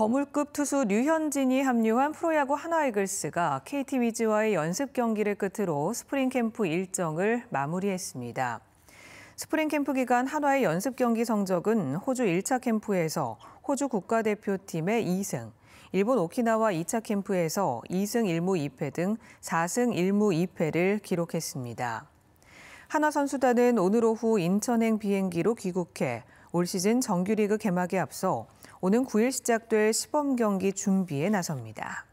거물급 투수 류현진이 합류한 프로야구 한화이글스가 KT 위즈와의 연습 경기를 끝으로 스프링 캠프 일정을 마무리했습니다. 스프링 캠프 기간 한화의 연습 경기 성적은 호주 1차 캠프에서 호주 국가대표팀의 2승, 일본 오키나와 2차 캠프에서 2승 1무 2패 등 4승 1무 2패를 기록했습니다. 한화 선수단은 오늘 오후 인천행 비행기로 귀국해 올 시즌 정규리그 개막에 앞서 오는 9일 시작될 시범 경기 준비에 나섭니다.